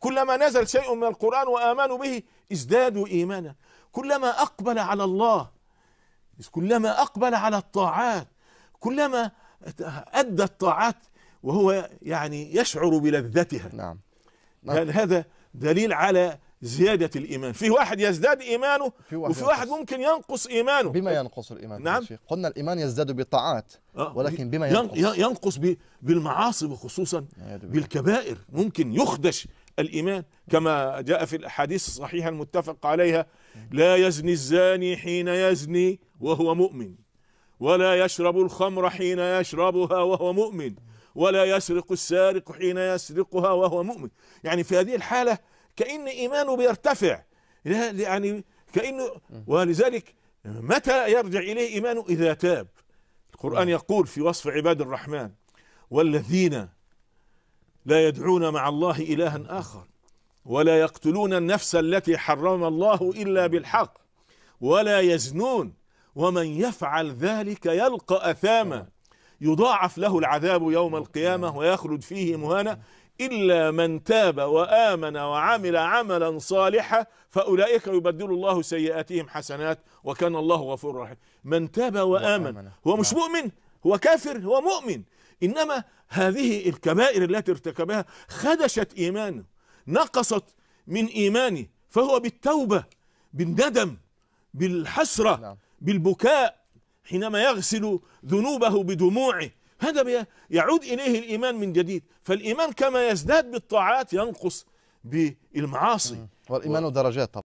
كلما نزل شيء من القرآن وآمنوا به ازدادوا إيمانا كلما أقبل على الله كلما أقبل على الطاعات كلما أدى الطاعات وهو يعني يشعر بلذتها نعم, نعم. هذا دليل على زيادة الإيمان في واحد يزداد إيمانه في واحد وفي واحد ينقص. ممكن ينقص إيمانه بما ينقص الإيمان نعم قلنا الإيمان يزداد بالطاعات آه. ولكن بما ينقص ينقص بالمعاصي وخصوصا بالكبائر ممكن يخدش الإيمان كما جاء في الأحاديث الصحيحة المتفق عليها لا يزني الزاني حين يزني وهو مؤمن ولا يشرب الخمر حين يشربها وهو مؤمن ولا يسرق السارق حين يسرقها وهو مؤمن يعني في هذه الحالة كأن إيمانه بيرتفع يعني كأنه ولذلك متى يرجع إليه إيمانه إذا تاب القرآن يقول في وصف عباد الرحمن والذين لا يدعون مع الله إلها آخر ولا يقتلون النفس التي حرم الله إلا بالحق ولا يزنون ومن يفعل ذلك يلقى أثاما يضاعف له العذاب يوم القيامة ويخلد فيه مهانا إلا من تاب وآمن وعمل عملا صالحا فأولئك يبدل الله سيئاتهم حسنات وكان الله غفور رحيم من تاب وآمن هو مش مؤمن هو كافر هو مؤمن انما هذه الكبائر التي ارتكبها خدشت ايمانه نقصت من ايمانه فهو بالتوبه بالندم بالحسره نعم. بالبكاء حينما يغسل ذنوبه بدموعه هذا يعود اليه الايمان من جديد فالايمان كما يزداد بالطاعات ينقص بالمعاصي والايمان درجات طبعا